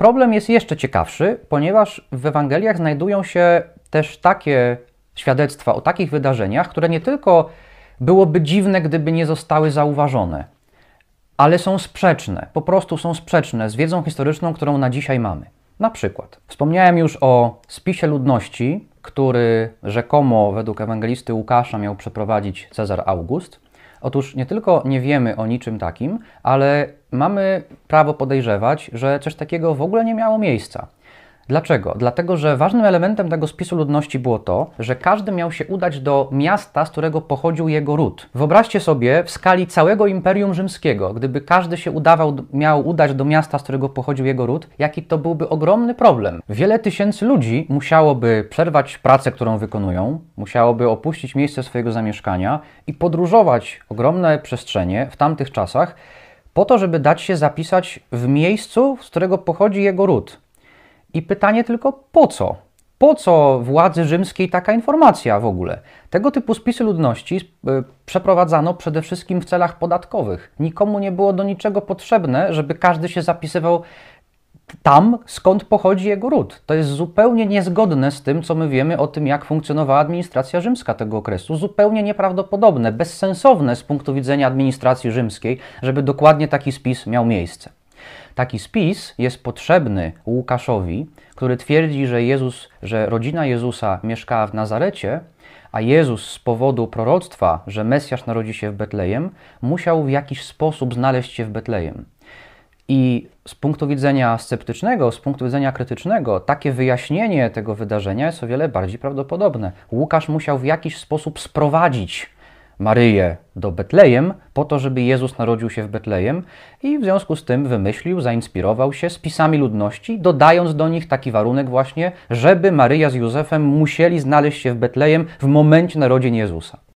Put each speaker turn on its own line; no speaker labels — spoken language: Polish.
Problem jest jeszcze ciekawszy, ponieważ w Ewangeliach znajdują się też takie świadectwa o takich wydarzeniach, które nie tylko byłoby dziwne, gdyby nie zostały zauważone, ale są sprzeczne, po prostu są sprzeczne z wiedzą historyczną, którą na dzisiaj mamy. Na przykład, wspomniałem już o spisie ludności, który rzekomo według ewangelisty Łukasza miał przeprowadzić Cezar August. Otóż nie tylko nie wiemy o niczym takim, ale mamy prawo podejrzewać, że coś takiego w ogóle nie miało miejsca. Dlaczego? Dlatego, że ważnym elementem tego spisu ludności było to, że każdy miał się udać do miasta, z którego pochodził jego ród. Wyobraźcie sobie w skali całego Imperium Rzymskiego, gdyby każdy się udawał, miał udać do miasta, z którego pochodził jego ród, jaki to byłby ogromny problem. Wiele tysięcy ludzi musiałoby przerwać pracę, którą wykonują, musiałoby opuścić miejsce swojego zamieszkania i podróżować ogromne przestrzenie w tamtych czasach po to, żeby dać się zapisać w miejscu, z którego pochodzi jego ród. I pytanie tylko po co? Po co władzy rzymskiej taka informacja w ogóle? Tego typu spisy ludności y, przeprowadzano przede wszystkim w celach podatkowych. Nikomu nie było do niczego potrzebne, żeby każdy się zapisywał tam, skąd pochodzi jego ród. To jest zupełnie niezgodne z tym, co my wiemy o tym, jak funkcjonowała administracja rzymska tego okresu. Zupełnie nieprawdopodobne, bezsensowne z punktu widzenia administracji rzymskiej, żeby dokładnie taki spis miał miejsce. Taki spis jest potrzebny Łukaszowi, który twierdzi, że Jezus, że rodzina Jezusa mieszkała w Nazarecie, a Jezus z powodu proroctwa, że Mesjasz narodzi się w Betlejem, musiał w jakiś sposób znaleźć się w Betlejem. I z punktu widzenia sceptycznego, z punktu widzenia krytycznego, takie wyjaśnienie tego wydarzenia jest o wiele bardziej prawdopodobne. Łukasz musiał w jakiś sposób sprowadzić Maryję do Betlejem, po to, żeby Jezus narodził się w Betlejem, i w związku z tym wymyślił, zainspirował się spisami ludności, dodając do nich taki warunek właśnie, żeby Maryja z Józefem musieli znaleźć się w Betlejem w momencie narodzin Jezusa.